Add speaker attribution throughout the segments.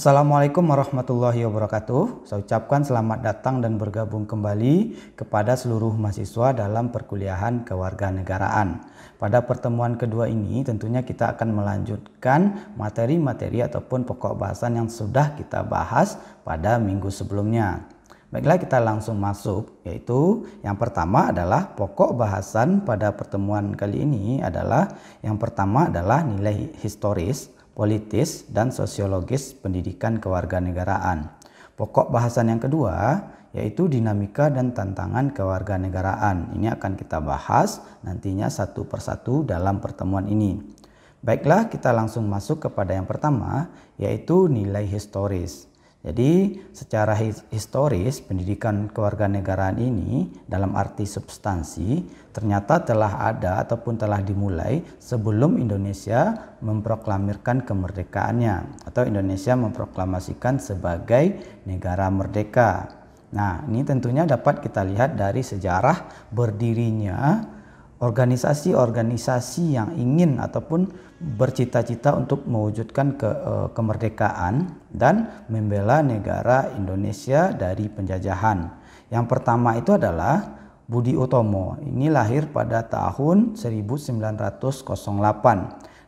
Speaker 1: Assalamualaikum warahmatullahi wabarakatuh. Saya ucapkan selamat datang dan bergabung kembali kepada seluruh mahasiswa dalam perkuliahan kewarganegaraan. Pada pertemuan kedua ini tentunya kita akan melanjutkan materi-materi ataupun pokok bahasan yang sudah kita bahas pada minggu sebelumnya. Baiklah kita langsung masuk yaitu yang pertama adalah pokok bahasan pada pertemuan kali ini adalah yang pertama adalah nilai historis politis, dan sosiologis pendidikan kewarganegaraan. Pokok bahasan yang kedua yaitu dinamika dan tantangan kewarganegaraan. Ini akan kita bahas nantinya satu persatu dalam pertemuan ini. Baiklah, kita langsung masuk kepada yang pertama, yaitu nilai historis. Jadi secara historis pendidikan kewarganegaraan ini dalam arti substansi ternyata telah ada ataupun telah dimulai sebelum Indonesia memproklamirkan kemerdekaannya atau Indonesia memproklamasikan sebagai negara merdeka. Nah, ini tentunya dapat kita lihat dari sejarah berdirinya organisasi-organisasi yang ingin ataupun bercita-cita untuk mewujudkan ke, uh, kemerdekaan dan membela negara Indonesia dari penjajahan. Yang pertama itu adalah Budi Utomo. Ini lahir pada tahun 1908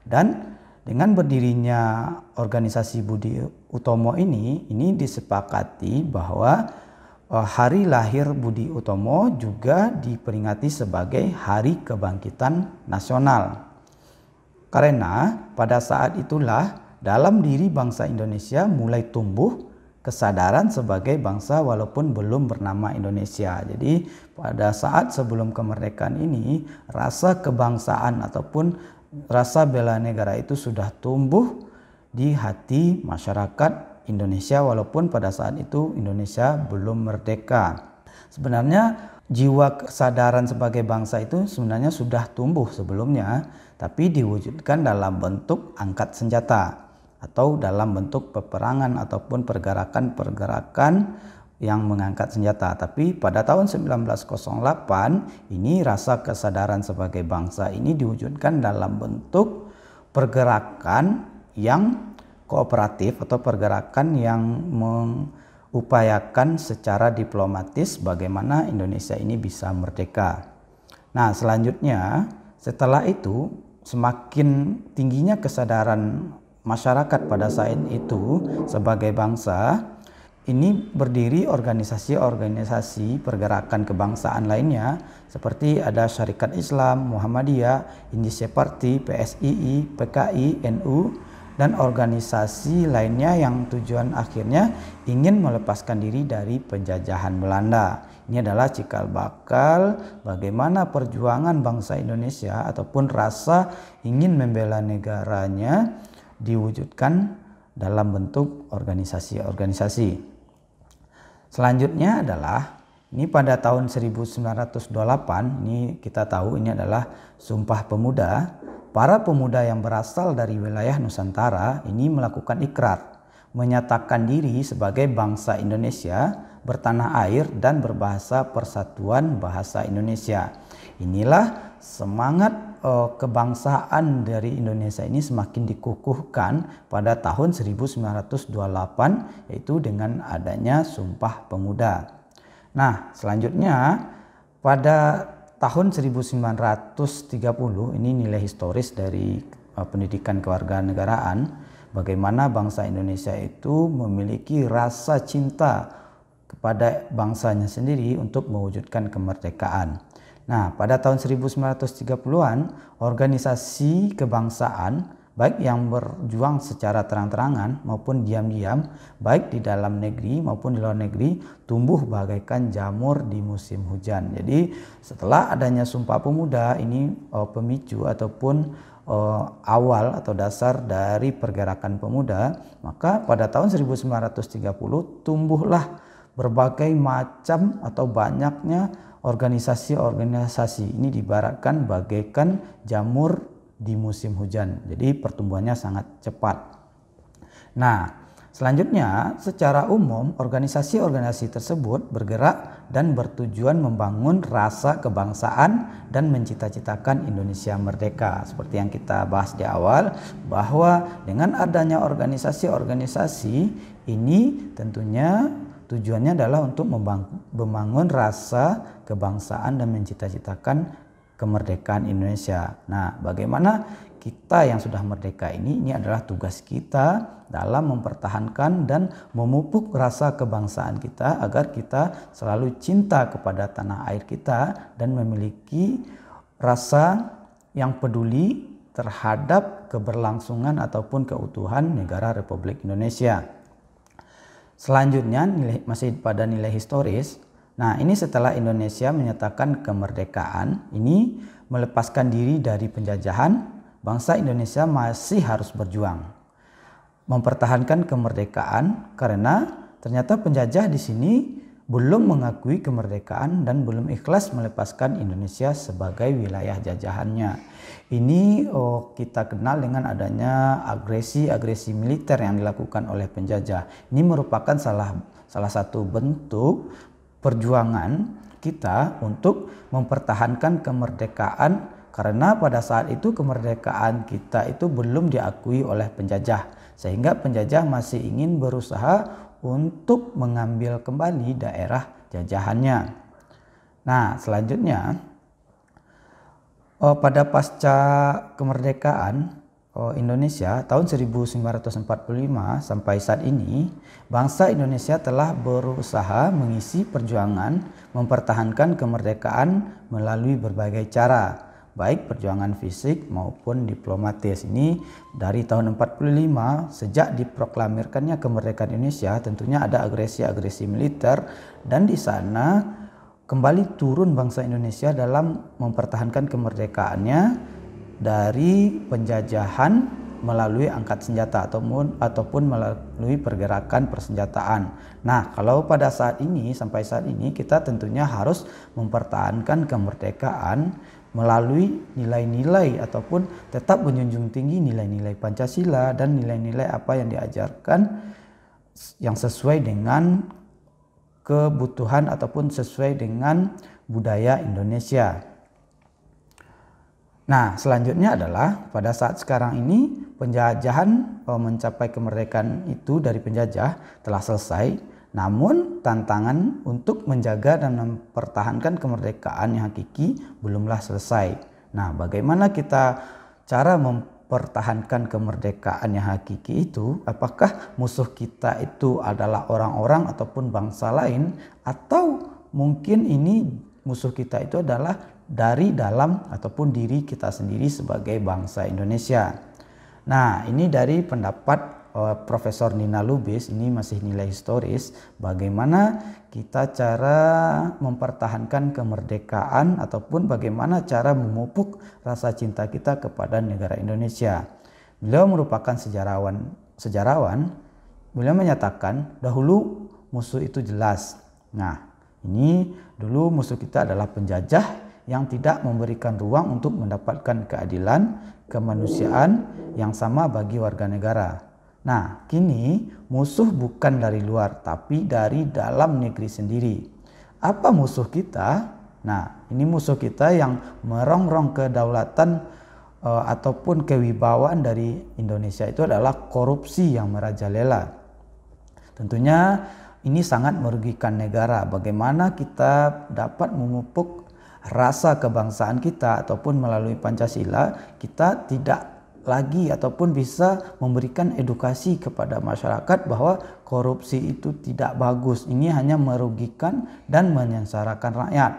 Speaker 1: dan dengan berdirinya organisasi Budi Utomo ini, ini disepakati bahwa eh, hari lahir Budi Utomo juga diperingati sebagai Hari Kebangkitan Nasional. Karena pada saat itulah dalam diri bangsa Indonesia mulai tumbuh kesadaran sebagai bangsa walaupun belum bernama Indonesia. Jadi pada saat sebelum kemerdekaan ini rasa kebangsaan ataupun rasa bela negara itu sudah tumbuh di hati masyarakat Indonesia walaupun pada saat itu Indonesia belum merdeka. Sebenarnya jiwa kesadaran sebagai bangsa itu sebenarnya sudah tumbuh sebelumnya, tapi diwujudkan dalam bentuk angkat senjata atau dalam bentuk peperangan ataupun pergerakan-pergerakan yang mengangkat senjata. Tapi pada tahun 1908 ini rasa kesadaran sebagai bangsa ini diwujudkan dalam bentuk pergerakan yang kooperatif atau pergerakan yang mengupayakan secara diplomatis bagaimana Indonesia ini bisa merdeka. Nah, selanjutnya setelah itu semakin tingginya kesadaran masyarakat pada saat itu sebagai bangsa, ini berdiri organisasi-organisasi pergerakan kebangsaan lainnya seperti ada Syarikat Islam, Muhammadiyah, Indonesia Party, PSII, PKI, NU, dan organisasi lainnya yang tujuan akhirnya ingin melepaskan diri dari penjajahan Belanda. Ini adalah cikal bakal bagaimana perjuangan bangsa Indonesia ataupun rasa ingin membela negaranya diwujudkan dalam bentuk organisasi-organisasi. Selanjutnya adalah ini pada tahun 1928 ini kita tahu ini adalah Sumpah Pemuda. Para pemuda yang berasal dari wilayah Nusantara ini melakukan ikrar menyatakan diri sebagai bangsa Indonesia bertanah air dan berbahasa persatuan bahasa Indonesia. Inilah semangat uh, kebangsaan dari Indonesia ini semakin dikukuhkan pada tahun 1928 yaitu dengan adanya Sumpah Pemuda. Nah, selanjutnya pada tahun 1930 ini nilai historis dari uh, pendidikan kewarganegaraan bagaimana bangsa Indonesia itu memiliki rasa cinta kepada bangsanya sendiri untuk mewujudkan kemerdekaan. Nah, pada tahun 1930-an, organisasi kebangsaan baik yang berjuang secara terang-terangan maupun diam-diam, baik di dalam negeri maupun di luar negeri, tumbuh bagaikan jamur di musim hujan. Jadi, setelah adanya Sumpah Pemuda ini oh, pemicu ataupun uh, awal atau dasar dari pergerakan pemuda, maka pada tahun 1930 tumbuhlah berbagai macam atau banyaknya organisasi-organisasi ini dibaratkan bagaikan jamur di musim hujan. Jadi pertumbuhannya sangat cepat. Nah, selanjutnya secara umum organisasi-organisasi tersebut bergerak dan bertujuan membangun rasa kebangsaan dan mencita-citakan Indonesia merdeka. Seperti yang kita bahas di awal bahwa dengan adanya organisasi-organisasi ini tentunya Tujuannya adalah untuk membangun rasa kebangsaan dan mencita-citakan kemerdekaan Indonesia. Nah, bagaimana kita yang sudah merdeka ini, ini adalah tugas kita dalam mempertahankan dan memupuk rasa kebangsaan kita agar kita selalu cinta kepada tanah air kita dan memiliki rasa yang peduli terhadap keberlangsungan ataupun keutuhan negara Republik Indonesia. Selanjutnya nilai, masih pada nilai historis. Nah ini setelah Indonesia menyatakan kemerdekaan, ini melepaskan diri dari penjajahan, bangsa Indonesia masih harus berjuang mempertahankan kemerdekaan karena ternyata penjajah di sini belum mengakui kemerdekaan dan belum ikhlas melepaskan Indonesia sebagai wilayah jajahannya. Ini oh, kita kenal dengan adanya agresi-agresi militer yang dilakukan oleh penjajah. Ini merupakan salah salah satu bentuk perjuangan kita untuk mempertahankan kemerdekaan karena pada saat itu kemerdekaan kita itu belum diakui oleh penjajah sehingga penjajah masih ingin berusaha untuk mengambil kembali daerah jajahannya. Nah, selanjutnya oh, pada pasca kemerdekaan oh, Indonesia tahun 1945 sampai saat ini, bangsa Indonesia telah berusaha mengisi perjuangan mempertahankan kemerdekaan melalui berbagai cara baik perjuangan fisik maupun diplomatis. Ini dari tahun 45 sejak diproklamirkannya kemerdekaan Indonesia tentunya ada agresi-agresi militer dan di sana kembali turun bangsa Indonesia dalam mempertahankan kemerdekaannya dari penjajahan melalui angkat senjata ataupun ataupun melalui pergerakan persenjataan. Nah, kalau pada saat ini sampai saat ini kita tentunya harus mempertahankan kemerdekaan melalui nilai-nilai ataupun tetap menjunjung tinggi nilai-nilai Pancasila dan nilai-nilai apa yang diajarkan yang sesuai dengan kebutuhan ataupun sesuai dengan budaya Indonesia. Nah, selanjutnya adalah pada saat sekarang ini penjajahan eh, mencapai kemerdekaan itu dari penjajah telah selesai namun, tantangan untuk menjaga dan mempertahankan kemerdekaan yang hakiki belumlah selesai. Nah, bagaimana kita cara mempertahankan kemerdekaan yang hakiki itu? Apakah musuh kita itu adalah orang-orang ataupun bangsa lain atau mungkin ini musuh kita itu adalah dari dalam ataupun diri kita sendiri sebagai bangsa Indonesia. Nah, ini dari pendapat Eh, Profesor Nina Lubis ini masih nilai historis bagaimana kita cara mempertahankan kemerdekaan ataupun bagaimana cara memupuk rasa cinta kita kepada negara Indonesia. Beliau merupakan sejarawan sejarawan beliau menyatakan dahulu musuh itu jelas. Nah, ini dulu musuh kita adalah penjajah yang tidak memberikan ruang untuk mendapatkan keadilan, kemanusiaan yang sama bagi warga negara. Nah, kini musuh bukan dari luar, tapi dari dalam negeri sendiri. Apa musuh kita? Nah, ini musuh kita yang merongrong kedaulatan e, ataupun kewibawaan dari Indonesia itu adalah korupsi yang merajalela. Tentunya ini sangat merugikan negara. Bagaimana kita dapat memupuk rasa kebangsaan kita ataupun melalui Pancasila kita tidak lagi ataupun bisa memberikan edukasi kepada masyarakat bahwa korupsi itu tidak bagus. Ini hanya merugikan dan menyengsarakan rakyat.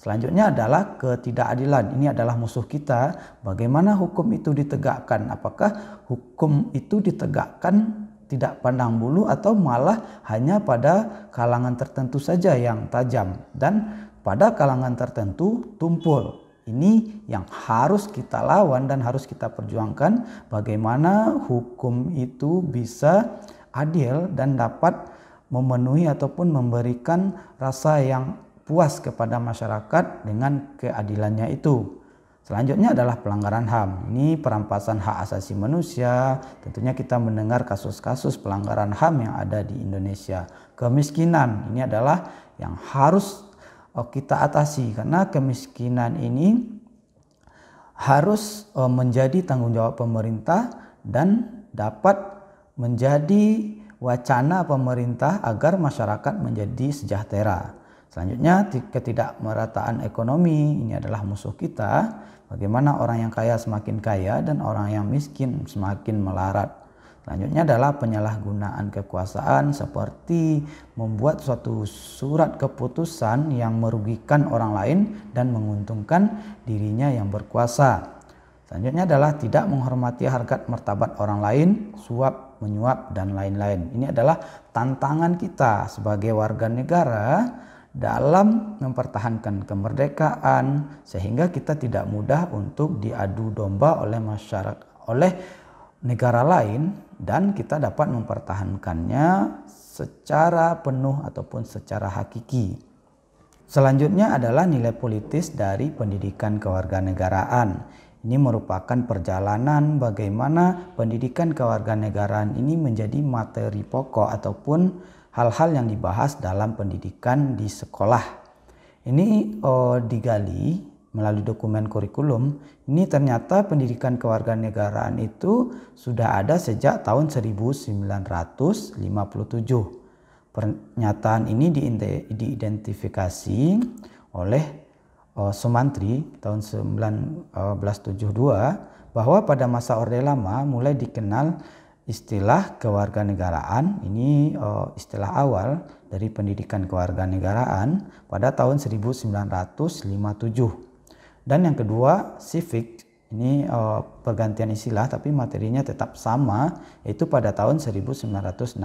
Speaker 1: Selanjutnya adalah ketidakadilan. Ini adalah musuh kita. Bagaimana hukum itu ditegakkan? Apakah hukum itu ditegakkan tidak pandang bulu atau malah hanya pada kalangan tertentu saja yang tajam dan pada kalangan tertentu tumpul? Ini yang harus kita lawan dan harus kita perjuangkan bagaimana hukum itu bisa adil dan dapat memenuhi ataupun memberikan rasa yang puas kepada masyarakat dengan keadilannya itu. Selanjutnya adalah pelanggaran HAM. Ini perampasan hak asasi manusia. Tentunya kita mendengar kasus-kasus pelanggaran HAM yang ada di Indonesia. Kemiskinan ini adalah yang harus Oh, kita atasi karena kemiskinan ini harus eh, menjadi tanggung jawab pemerintah dan dapat menjadi wacana pemerintah agar masyarakat menjadi sejahtera. Selanjutnya ketidakmerataan ekonomi ini adalah musuh kita. Bagaimana orang yang kaya semakin kaya dan orang yang miskin semakin melarat. Selanjutnya adalah penyalahgunaan kekuasaan seperti membuat suatu surat keputusan yang merugikan orang lain dan menguntungkan dirinya yang berkuasa. Selanjutnya adalah tidak menghormati harkat martabat orang lain, suap, menyuap, dan lain-lain. Ini adalah tantangan kita sebagai warga negara dalam mempertahankan kemerdekaan sehingga kita tidak mudah untuk diadu domba oleh masyarakat oleh negara lain dan kita dapat mempertahankannya secara penuh ataupun secara hakiki. Selanjutnya adalah nilai politis dari pendidikan kewarganegaraan. Ini merupakan perjalanan bagaimana pendidikan kewarganegaraan ini menjadi materi pokok ataupun hal-hal yang dibahas dalam pendidikan di sekolah. Ini oh, digali melalui dokumen kurikulum ini ternyata pendidikan kewarganegaraan itu sudah ada sejak tahun 1957. Pernyataan ini diidentifikasi oleh uh, Sumantri tahun 1972 eh, bahwa pada masa Orde Lama mulai dikenal istilah kewarganegaraan ini uh, istilah awal dari pendidikan kewarganegaraan pada tahun 1957 dan yang kedua, civic ini uh, pergantian istilah tapi materinya tetap sama yaitu pada tahun 1962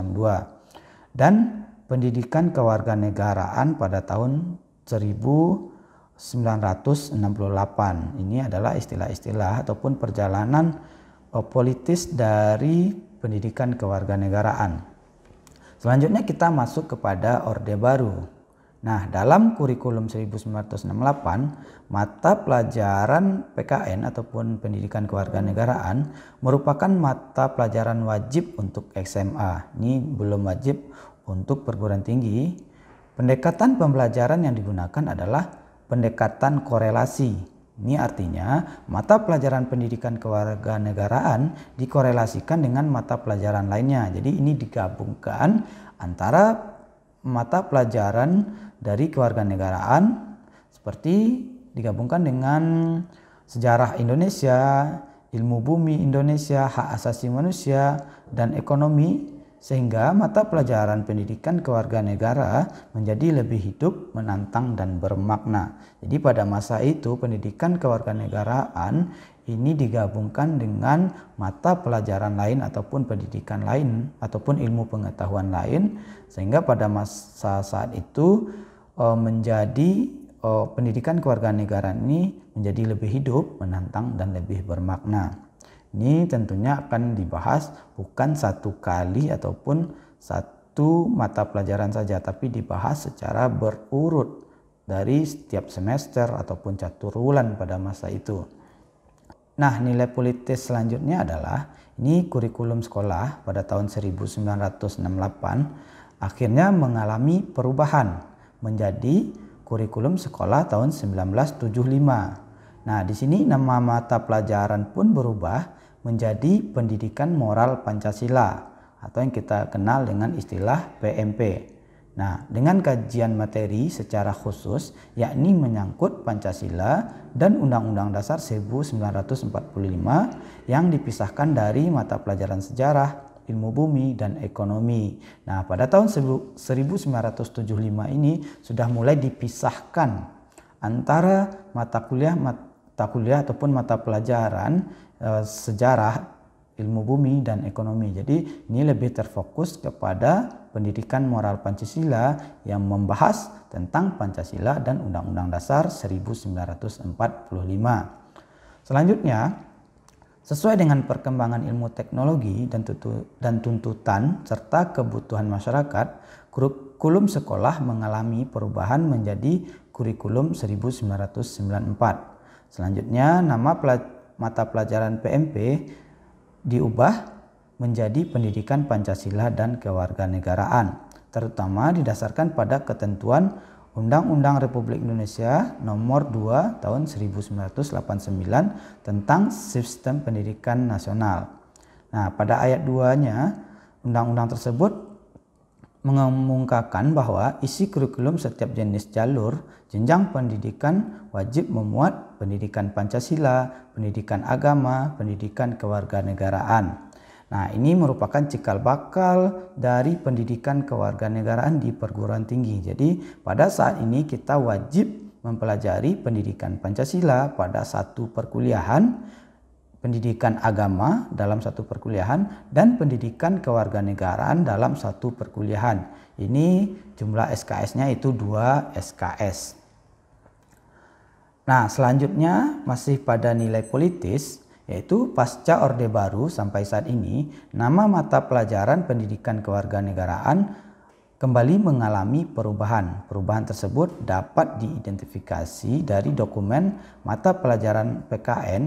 Speaker 1: dan pendidikan kewarganegaraan pada tahun 1968 ini adalah istilah-istilah ataupun perjalanan eh, politis dari pendidikan kewarganegaraan selanjutnya kita masuk kepada orde baru Nah, dalam kurikulum 1968, mata pelajaran PKN ataupun pendidikan kewarganegaraan merupakan mata pelajaran wajib untuk SMA. Ini belum wajib untuk perguruan tinggi. Pendekatan pembelajaran yang digunakan adalah pendekatan korelasi. Ini artinya mata pelajaran pendidikan kewarganegaraan dikorelasikan dengan mata pelajaran lainnya. Jadi ini digabungkan antara mata pelajaran dari kewarganegaraan seperti digabungkan dengan sejarah Indonesia, ilmu bumi Indonesia, hak asasi manusia, dan ekonomi sehingga mata pelajaran pendidikan kewarganegaraan menjadi lebih hidup, menantang dan bermakna. Jadi pada masa itu pendidikan kewarganegaraan ini digabungkan dengan mata pelajaran lain ataupun pendidikan lain ataupun ilmu pengetahuan lain sehingga pada masa saat itu Eh, menjadi eh, pendidikan keluarga negara ini menjadi lebih hidup, menantang dan lebih bermakna. Ini tentunya akan dibahas bukan satu kali ataupun satu mata pelajaran saja, tapi dibahas secara berurut dari setiap semester ataupun catur bulan pada masa itu. Nah, nilai politis selanjutnya adalah ini kurikulum sekolah pada tahun 1968 akhirnya mengalami perubahan menjadi kurikulum sekolah tahun 1975. Nah, di sini nama mata pelajaran pun berubah menjadi pendidikan moral Pancasila atau yang kita kenal dengan istilah PMP. Nah, dengan kajian materi secara khusus, yakni menyangkut Pancasila dan Undang-Undang Dasar 1945 yang dipisahkan dari mata pelajaran sejarah ilmu bumi, dan ekonomi. Nah, pada tahun 1975 ini sudah mulai dipisahkan antara mata kuliah mata kuliah ataupun mata pelajaran e, sejarah ilmu bumi dan ekonomi. Jadi ini lebih terfokus kepada pendidikan moral Pancasila yang membahas tentang Pancasila dan Undang-Undang Dasar 1945. Selanjutnya, Sesuai dengan perkembangan ilmu teknologi dan, tutu, dan tuntutan serta kebutuhan masyarakat, kurikulum sekolah mengalami perubahan menjadi kurikulum 1994. Selanjutnya, nama pelaj mata pelajaran PMP diubah menjadi pendidikan Pancasila dan kewarganegaraan, terutama didasarkan pada ketentuan Undang-Undang Republik Indonesia Nomor 2 Tahun 1989 tentang Sistem Pendidikan Nasional. Nah, pada ayat 2-nya undang-undang tersebut mengemukakan bahwa isi kurikulum setiap jenis jalur jenjang pendidikan wajib memuat pendidikan Pancasila, pendidikan agama, pendidikan kewarganegaraan. Nah, ini merupakan cikal bakal dari pendidikan kewarganegaraan di perguruan tinggi. Jadi, pada saat ini kita wajib mempelajari pendidikan Pancasila pada satu perkuliahan, pendidikan agama dalam satu perkuliahan, dan pendidikan kewarganegaraan dalam satu perkuliahan. Ini jumlah SKS-nya itu 2 SKS. Nah, selanjutnya masih pada nilai politis, yaitu pasca Orde Baru sampai saat ini, nama mata pelajaran pendidikan kewarganegaraan kembali mengalami perubahan. Perubahan tersebut dapat diidentifikasi dari dokumen mata pelajaran PKN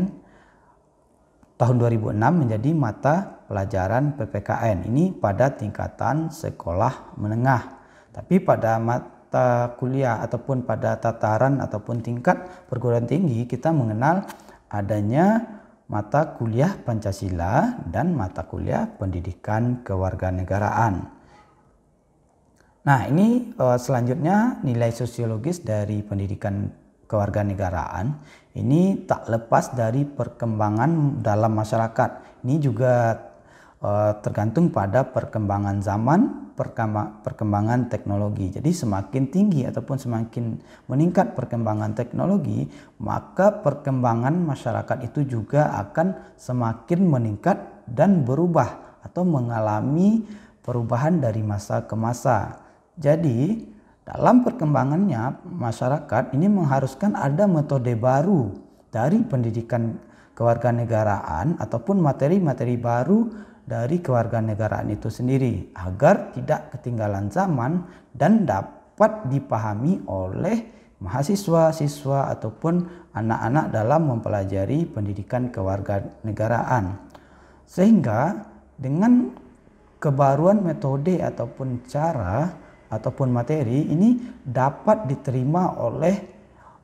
Speaker 1: tahun 2006 menjadi mata pelajaran PPKN. Ini pada tingkatan sekolah menengah. Tapi pada mata kuliah ataupun pada tataran ataupun tingkat perguruan tinggi kita mengenal adanya mata kuliah Pancasila dan mata kuliah pendidikan kewarganegaraan. Nah, ini eh, selanjutnya nilai sosiologis dari pendidikan kewarganegaraan ini tak lepas dari perkembangan dalam masyarakat. Ini juga eh, tergantung pada perkembangan zaman perkembangan teknologi. Jadi semakin tinggi ataupun semakin meningkat perkembangan teknologi, maka perkembangan masyarakat itu juga akan semakin meningkat dan berubah atau mengalami perubahan dari masa ke masa. Jadi, dalam perkembangannya masyarakat ini mengharuskan ada metode baru dari pendidikan kewarganegaraan ataupun materi-materi baru dari kewarganegaraan itu sendiri agar tidak ketinggalan zaman dan dapat dipahami oleh mahasiswa, siswa ataupun anak-anak dalam mempelajari pendidikan kewarganegaraan. Sehingga dengan kebaruan metode ataupun cara ataupun materi ini dapat diterima oleh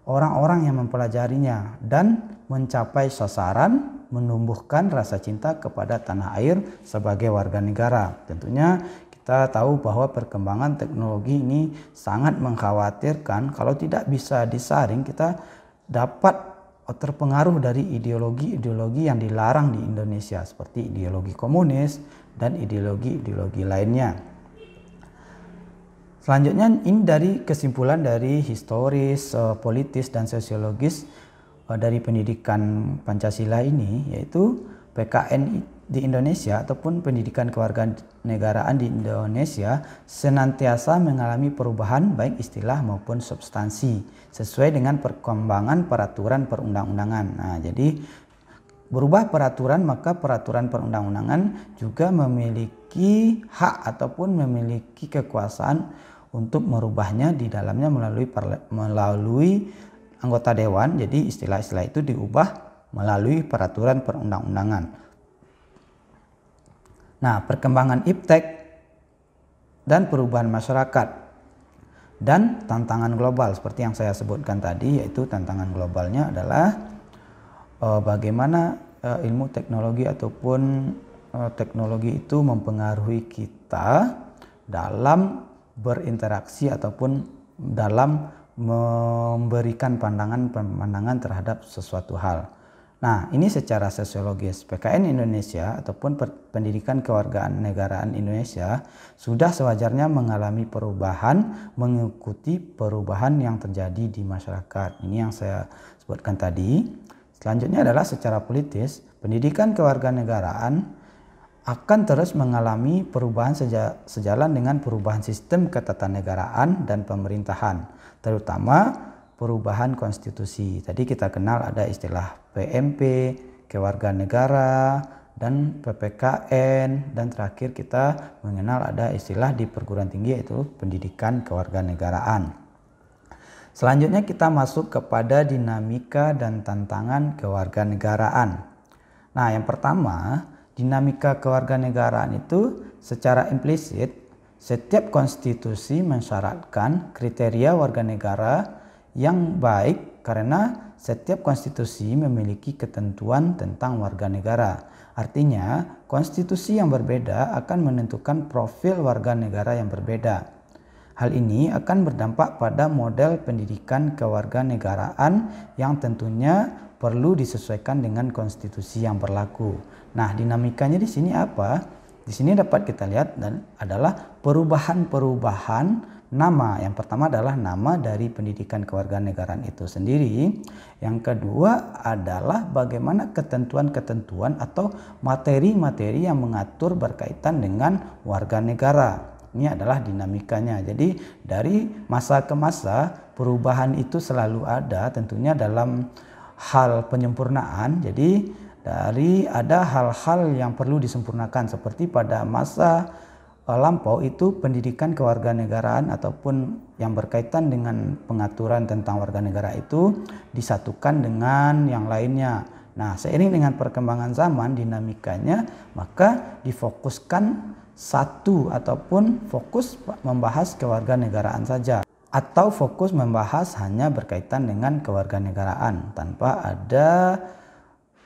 Speaker 1: orang-orang yang mempelajarinya dan mencapai sasaran menumbuhkan rasa cinta kepada tanah air sebagai warga negara. Tentunya kita tahu bahwa perkembangan teknologi ini sangat mengkhawatirkan kalau tidak bisa disaring kita dapat terpengaruh dari ideologi-ideologi yang dilarang di Indonesia seperti ideologi komunis dan ideologi-ideologi lainnya. Selanjutnya ini dari kesimpulan dari historis, eh, politis dan sosiologis Eh, dari pendidikan Pancasila ini yaitu PKN di Indonesia ataupun pendidikan kewarganegaraan di Indonesia senantiasa mengalami perubahan baik istilah maupun substansi sesuai dengan perkembangan peraturan perundang-undangan. Nah, jadi berubah peraturan maka peraturan perundang-undangan juga memiliki hak ataupun memiliki kekuasaan untuk merubahnya di dalamnya melalui melalui anggota dewan, jadi istilah-istilah itu diubah melalui peraturan perundang-undangan. Nah, perkembangan iptek dan perubahan masyarakat dan tantangan global seperti yang saya sebutkan tadi yaitu tantangan globalnya adalah uh, bagaimana uh, ilmu teknologi ataupun uh, teknologi itu mempengaruhi kita dalam berinteraksi ataupun dalam memberikan pandangan-pandangan terhadap sesuatu hal. Nah, ini secara sosiologis PKN Indonesia ataupun pendidikan kewargaan negaraan Indonesia sudah sewajarnya mengalami perubahan mengikuti perubahan yang terjadi di masyarakat. Ini yang saya sebutkan tadi. Selanjutnya adalah secara politis, pendidikan kewarganegaraan akan terus mengalami perubahan sejalan dengan perubahan sistem ketatanegaraan dan pemerintahan terutama perubahan konstitusi. Tadi kita kenal ada istilah PMP, kewarganegaraan, dan PPKN dan terakhir kita mengenal ada istilah di perguruan tinggi yaitu pendidikan kewarganegaraan. Selanjutnya kita masuk kepada dinamika dan tantangan kewarganegaraan. Nah, yang pertama, dinamika kewarganegaraan itu secara implisit setiap konstitusi mensyaratkan kriteria warga negara yang baik karena setiap konstitusi memiliki ketentuan tentang warga negara. Artinya, konstitusi yang berbeda akan menentukan profil warga negara yang berbeda. Hal ini akan berdampak pada model pendidikan kewarganegaraan yang tentunya perlu disesuaikan dengan konstitusi yang berlaku. Nah, dinamikanya di sini apa? Di sini dapat kita lihat dan adalah perubahan-perubahan nama. Yang pertama adalah nama dari pendidikan kewarganegaraan itu sendiri. Yang kedua adalah bagaimana ketentuan-ketentuan atau materi-materi yang mengatur berkaitan dengan warga negara. Ini adalah dinamikanya. Jadi dari masa ke masa perubahan itu selalu ada tentunya dalam hal penyempurnaan. Jadi dari ada hal-hal yang perlu disempurnakan seperti pada masa eh, lampau itu pendidikan kewarganegaraan ataupun yang berkaitan dengan pengaturan tentang warga negara itu disatukan dengan yang lainnya. Nah, seiring dengan perkembangan zaman dinamikanya, maka difokuskan satu ataupun fokus membahas kewarganegaraan saja atau fokus membahas hanya berkaitan dengan kewarganegaraan tanpa ada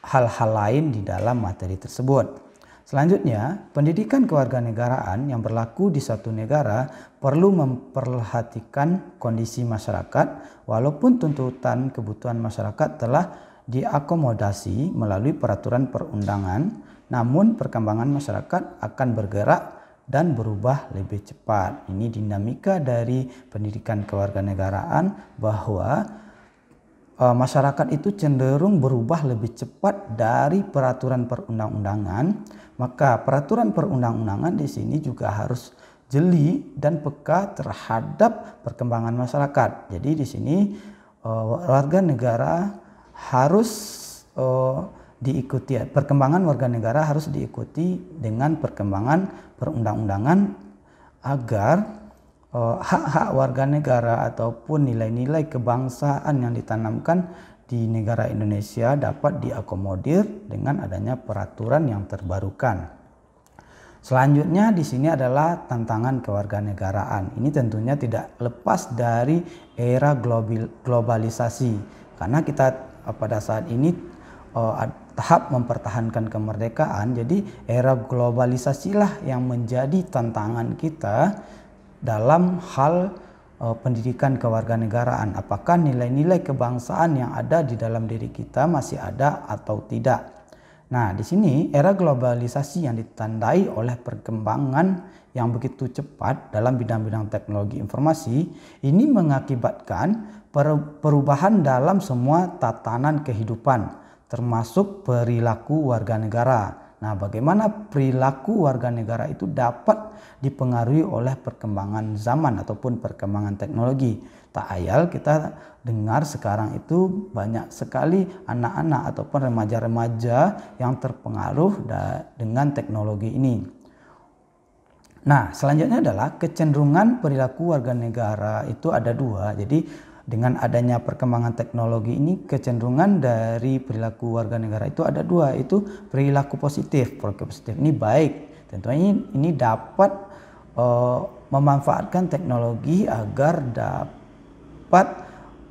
Speaker 1: hal-hal lain di dalam materi tersebut. Selanjutnya, pendidikan kewarganegaraan yang berlaku di satu negara perlu memperhatikan kondisi masyarakat walaupun tuntutan kebutuhan masyarakat telah diakomodasi melalui peraturan perundangan, namun perkembangan masyarakat akan bergerak dan berubah lebih cepat. Ini dinamika dari pendidikan kewarganegaraan bahwa Eh, masyarakat itu cenderung berubah lebih cepat dari peraturan perundang-undangan, maka peraturan perundang-undangan di sini juga harus jeli dan peka terhadap perkembangan masyarakat. Jadi di sini eh, warga negara harus eh, diikuti perkembangan warga negara harus diikuti dengan perkembangan perundang-undangan agar Eh, hak-hak warga negara ataupun nilai-nilai kebangsaan yang ditanamkan di negara Indonesia dapat diakomodir dengan adanya peraturan yang terbarukan. Selanjutnya di sini adalah tantangan kewarganegaraan. Ini tentunya tidak lepas dari era globalisasi karena kita eh, pada saat ini eh, tahap mempertahankan kemerdekaan. Jadi era globalisasilah yang menjadi tantangan kita dalam hal uh, pendidikan kewarganegaraan apakah nilai-nilai kebangsaan yang ada di dalam diri kita masih ada atau tidak nah di sini era globalisasi yang ditandai oleh perkembangan yang begitu cepat dalam bidang-bidang teknologi informasi ini mengakibatkan perubahan dalam semua tatanan kehidupan termasuk perilaku warga negara Nah, bagaimana perilaku warga negara itu dapat dipengaruhi oleh perkembangan zaman ataupun perkembangan teknologi. Tak ayal kita dengar sekarang itu banyak sekali anak-anak ataupun remaja-remaja yang terpengaruh dengan teknologi ini. Nah, selanjutnya adalah kecenderungan perilaku warga negara itu ada dua. Jadi dengan adanya perkembangan teknologi ini kecenderungan dari perilaku warga negara itu ada dua itu perilaku positif perilaku positif ini baik tentunya ini, ini dapat uh, memanfaatkan teknologi agar dapat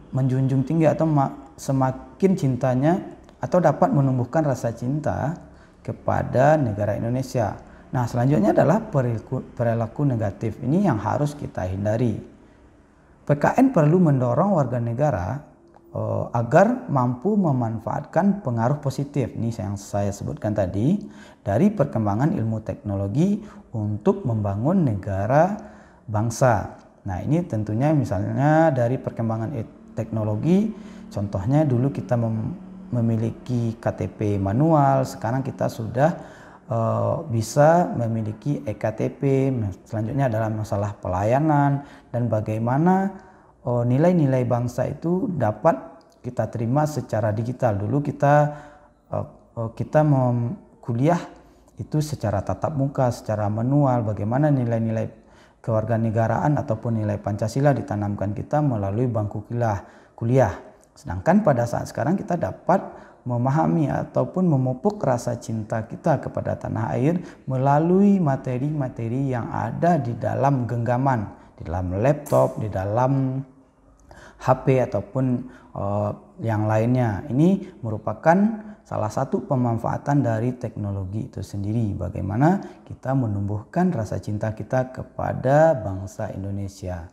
Speaker 1: menjunjung tinggi atau semakin cintanya atau dapat menumbuhkan rasa cinta kepada negara Indonesia. Nah, selanjutnya adalah perilaku, perilaku negatif ini yang harus kita hindari. PKN perlu mendorong warga negara uh, agar mampu memanfaatkan pengaruh positif nih yang saya sebutkan tadi dari perkembangan ilmu teknologi untuk membangun negara bangsa. Nah, ini tentunya misalnya dari perkembangan teknologi contohnya dulu kita mem memiliki KTP manual, sekarang kita sudah Eh, bisa memiliki EKTP. Nah, selanjutnya adalah masalah pelayanan dan bagaimana eh, nilai-nilai bangsa itu dapat kita terima secara digital. Dulu kita eh, kita kuliah itu secara tatap muka, secara manual bagaimana nilai-nilai kewarganegaraan ataupun nilai Pancasila ditanamkan kita melalui bangku kuliah. Sedangkan pada saat sekarang kita dapat memahami ataupun memupuk rasa cinta kita kepada tanah air melalui materi-materi yang ada di dalam genggaman, di dalam laptop, di dalam HP ataupun uh, yang lainnya. Ini merupakan salah satu pemanfaatan dari teknologi itu sendiri. Bagaimana kita menumbuhkan rasa cinta kita kepada bangsa Indonesia.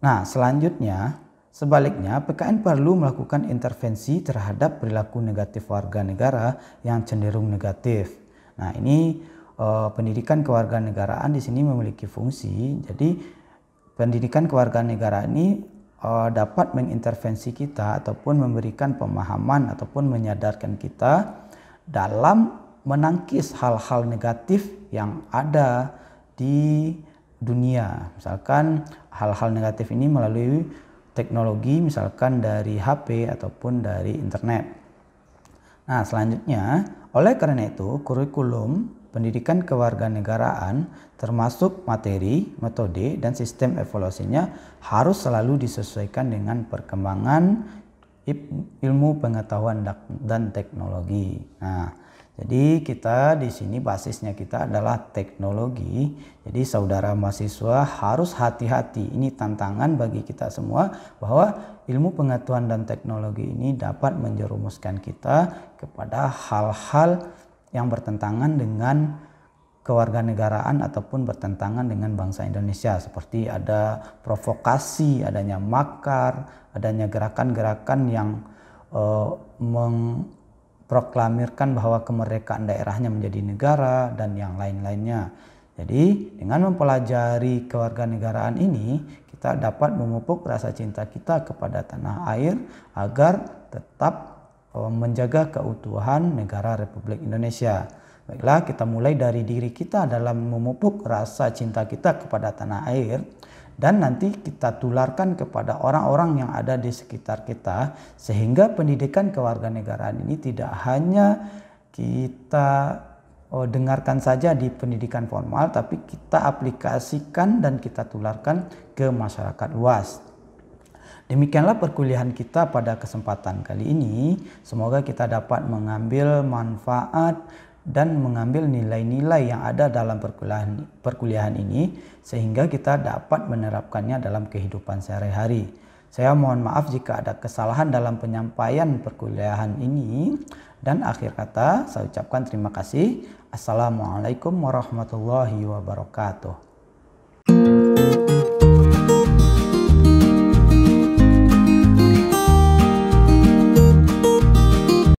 Speaker 1: Nah, selanjutnya Sebaliknya, PKN perlu melakukan intervensi terhadap perilaku negatif warga negara yang cenderung negatif. Nah, ini eh, pendidikan kewarganegaraan di sini memiliki fungsi. Jadi, pendidikan kewarganegaraan ini eh, dapat mengintervensi kita ataupun memberikan pemahaman ataupun menyadarkan kita dalam menangkis hal-hal negatif yang ada di dunia. Misalkan hal-hal negatif ini melalui teknologi misalkan dari HP ataupun dari internet. Nah, selanjutnya, oleh karena itu, kurikulum pendidikan kewarganegaraan termasuk materi, metode, dan sistem evaluasinya harus selalu disesuaikan dengan perkembangan ilmu pengetahuan dan teknologi. Nah, jadi kita di sini basisnya kita adalah teknologi. Jadi saudara mahasiswa harus hati-hati. Ini tantangan bagi kita semua bahwa ilmu pengetahuan dan teknologi ini dapat menjerumuskan kita kepada hal-hal yang bertentangan dengan kewarganegaraan ataupun bertentangan dengan bangsa Indonesia seperti ada provokasi, adanya makar, adanya gerakan-gerakan yang uh, meng proklamirkan bahwa kemerdekaan daerahnya menjadi negara dan yang lain-lainnya. Jadi, dengan mempelajari kewarganegaraan ini, kita dapat memupuk rasa cinta kita kepada tanah air agar tetap eh, menjaga keutuhan negara Republik Indonesia. Baiklah, kita mulai dari diri kita dalam memupuk rasa cinta kita kepada tanah air dan nanti kita tularkan kepada orang-orang yang ada di sekitar kita sehingga pendidikan kewarganegaraan ini tidak hanya kita oh, dengarkan saja di pendidikan formal tapi kita aplikasikan dan kita tularkan ke masyarakat luas. Demikianlah perkuliahan kita pada kesempatan kali ini. Semoga kita dapat mengambil manfaat dan mengambil nilai-nilai yang ada dalam perkuliahan, perkuliahan ini sehingga kita dapat menerapkannya dalam kehidupan sehari-hari. Saya mohon maaf jika ada kesalahan dalam penyampaian perkuliahan ini dan akhir kata saya ucapkan terima kasih. Assalamualaikum warahmatullahi wabarakatuh.